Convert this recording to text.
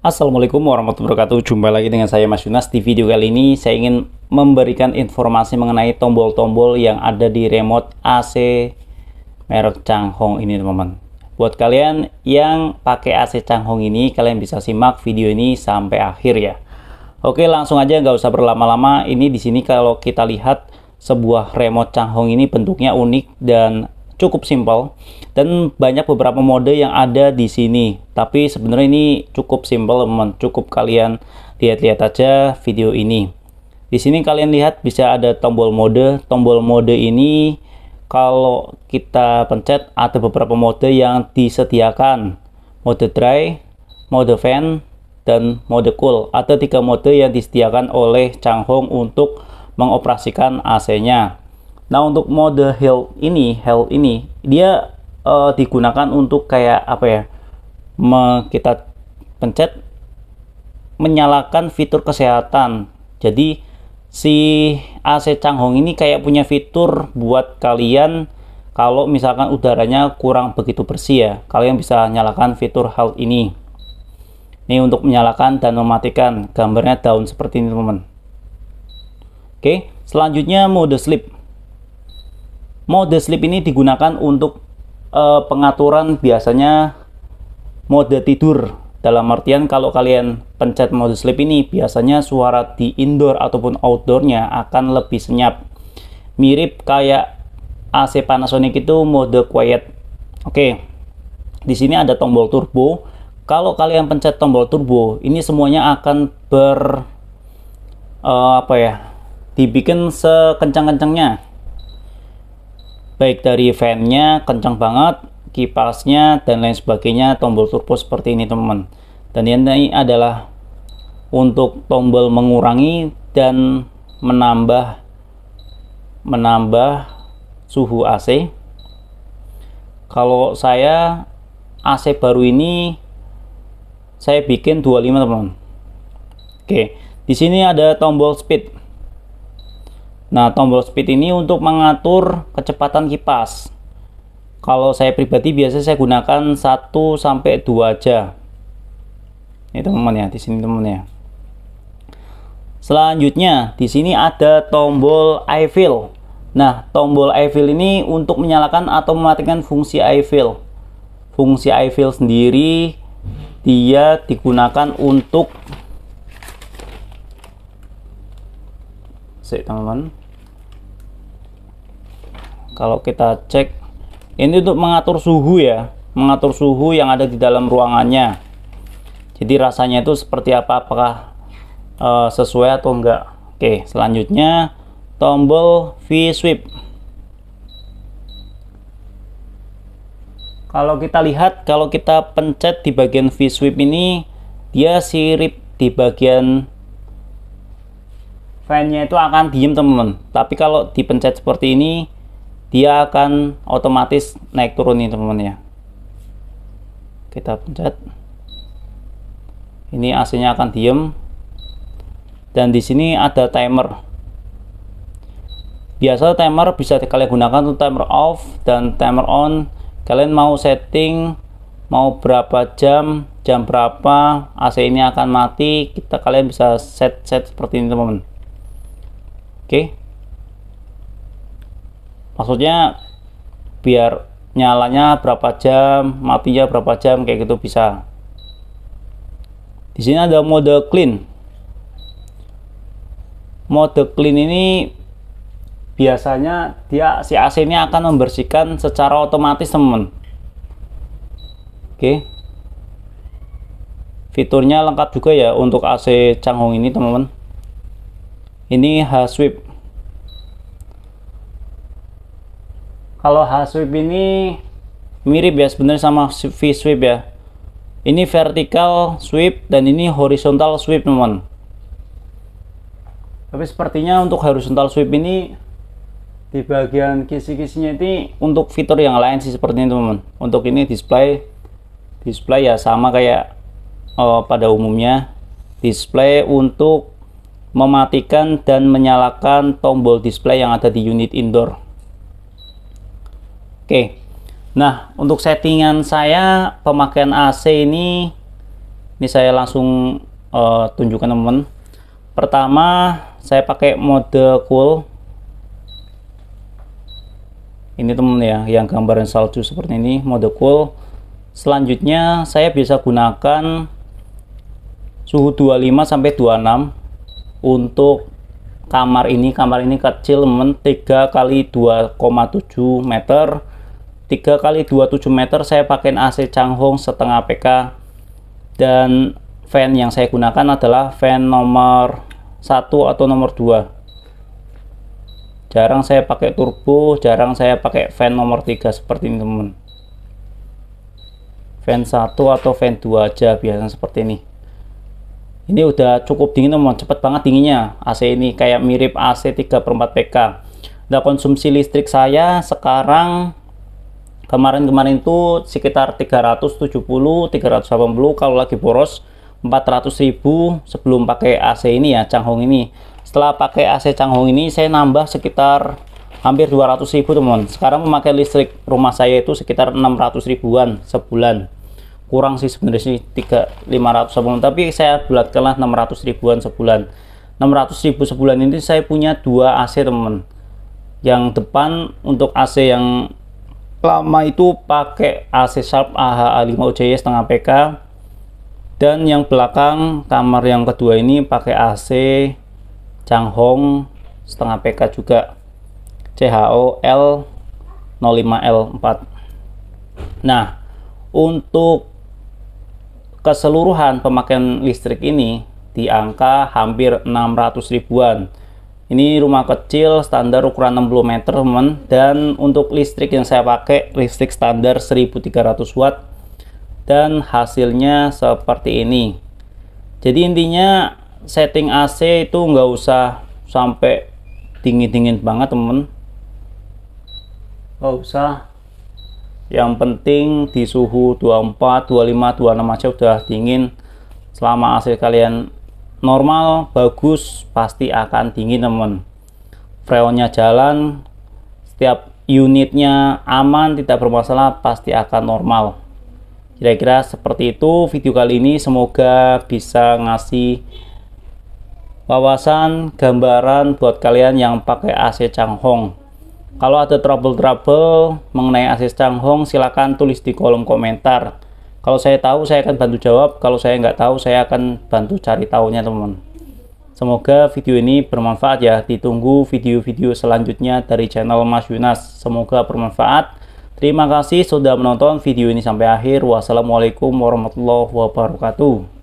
Assalamualaikum warahmatullahi wabarakatuh Jumpa lagi dengan saya Mas Yunas Di video kali ini saya ingin memberikan informasi mengenai tombol-tombol yang ada di remote AC merek Changhong ini teman-teman Buat kalian yang pakai AC Changhong ini kalian bisa simak video ini sampai akhir ya Oke langsung aja nggak usah berlama-lama Ini di sini kalau kita lihat sebuah remote Changhong ini bentuknya unik dan cukup simpel dan banyak beberapa mode yang ada di sini. Tapi sebenarnya ini cukup simpel, teman. Cukup kalian lihat-lihat aja video ini. Di sini kalian lihat bisa ada tombol mode. Tombol mode ini kalau kita pencet ada beberapa mode yang disediakan. Mode dry, mode fan, dan mode cool. Ada tiga mode yang disediakan oleh Changhong untuk mengoperasikan AC-nya. Nah untuk mode health ini, health ini dia uh, digunakan untuk kayak apa ya? Me, kita pencet menyalakan fitur kesehatan. Jadi si AC Changhong ini kayak punya fitur buat kalian kalau misalkan udaranya kurang begitu bersih ya, kalian bisa nyalakan fitur health ini. Ini untuk menyalakan dan mematikan gambarnya daun seperti ini teman-teman. Oke, selanjutnya mode sleep. Mode sleep ini digunakan untuk uh, pengaturan biasanya mode tidur. Dalam artian kalau kalian pencet mode sleep ini, biasanya suara di indoor ataupun outdoornya akan lebih senyap. Mirip kayak AC Panasonic itu mode quiet. Oke, di sini ada tombol turbo. Kalau kalian pencet tombol turbo, ini semuanya akan ber uh, apa ya? Dibikin sekencang-kencangnya baik dari fan-nya kencang banget, kipasnya dan lain sebagainya, tombol turbo seperti ini teman-teman. Dan ini adalah untuk tombol mengurangi dan menambah menambah suhu AC. Kalau saya AC baru ini saya bikin 25 teman-teman. Oke, di sini ada tombol speed. Nah, tombol speed ini untuk mengatur kecepatan kipas. Kalau saya pribadi biasa saya gunakan 1 sampai 2 aja. Ini teman-teman ya, di sini teman-teman ya. Selanjutnya, di sini ada tombol i -fill. Nah, tombol i -fill ini untuk menyalakan atau mematikan fungsi i -fill. Fungsi i -fill sendiri dia digunakan untuk Sik, teman-teman kalau kita cek ini untuk mengatur suhu ya mengatur suhu yang ada di dalam ruangannya jadi rasanya itu seperti apa apakah e, sesuai atau enggak oke selanjutnya tombol V sweep kalau kita lihat kalau kita pencet di bagian V sweep ini dia sirip di bagian fan-nya itu akan diem teman-teman tapi kalau dipencet seperti ini dia akan otomatis naik turun nih teman-teman ya kita pencet ini AC nya akan diem dan di sini ada timer biasa timer bisa kalian gunakan untuk timer off dan timer on kalian mau setting mau berapa jam jam berapa AC ini akan mati kita kalian bisa set set seperti ini teman-teman oke okay maksudnya biar nyalanya berapa jam matinya berapa jam kayak gitu bisa di sini ada mode clean mode clean ini biasanya dia si AC ini akan membersihkan secara otomatis teman oke fiturnya lengkap juga ya untuk AC Changhong ini teman-teman ini H-Sweep kalau H sweep ini mirip ya sebenarnya sama V sweep ya ini vertical sweep dan ini horizontal sweep teman tapi sepertinya untuk horizontal sweep ini di bagian kisi-kisinya ini untuk fitur yang lain sih sepertinya teman untuk ini display display ya sama kayak uh, pada umumnya display untuk mematikan dan menyalakan tombol display yang ada di unit indoor Oke. Nah, untuk settingan saya pemakaian AC ini ini saya langsung uh, tunjukkan teman. Pertama, saya pakai mode cool. Ini teman ya, yang gambaran salju seperti ini, mode cool. Selanjutnya, saya bisa gunakan suhu 25 sampai 26 untuk kamar ini. Kamar ini kecil men 3 kali 2,7 meter 3 kali 27 meter saya pakai AC Changhong setengah PK dan fan yang saya gunakan adalah fan nomor 1 atau nomor 2 jarang saya pakai turbo jarang saya pakai fan nomor 3 seperti ini teman fan 1 atau fan 2 aja biasanya seperti ini ini udah cukup dingin teman cepet banget dinginnya AC ini kayak mirip AC 3 4 PK nah konsumsi listrik saya sekarang kemarin-kemarin itu sekitar 370 380 kalau lagi boros 400.000 sebelum pakai AC ini ya Changhong ini setelah pakai AC Changhong ini saya nambah sekitar hampir 200.000 teman sekarang memakai listrik rumah saya itu sekitar 600 ribuan sebulan kurang sih sebenarnya sih 3 500 sebulan tapi saya bulatkanlah 600 ribuan sebulan 600 ribu sebulan ini saya punya dua AC teman yang depan untuk AC yang lama itu pakai AC Sharp aha 5 UJY setengah PK dan yang belakang kamar yang kedua ini pakai AC Changhong setengah PK juga CHO L05L4 nah untuk keseluruhan pemakaian listrik ini di angka hampir 600 ribuan ini rumah kecil standar ukuran 60 meter teman dan untuk listrik yang saya pakai listrik standar 1300 watt dan hasilnya seperti ini. Jadi intinya setting AC itu nggak usah sampai dingin-dingin banget teman. nggak usah yang penting di suhu 24, 25, 26 aja udah dingin selama AC kalian normal bagus pasti akan tinggi teman freonnya jalan setiap unitnya aman tidak bermasalah pasti akan normal kira-kira seperti itu video kali ini semoga bisa ngasih wawasan gambaran buat kalian yang pakai AC Changhong kalau ada trouble-trouble mengenai AC Changhong silahkan tulis di kolom komentar kalau saya tahu, saya akan bantu jawab. Kalau saya nggak tahu, saya akan bantu cari tahunya, teman-teman. Semoga video ini bermanfaat ya. Ditunggu video-video selanjutnya dari channel Mas Yunas. Semoga bermanfaat. Terima kasih sudah menonton video ini sampai akhir. Wassalamualaikum warahmatullahi wabarakatuh.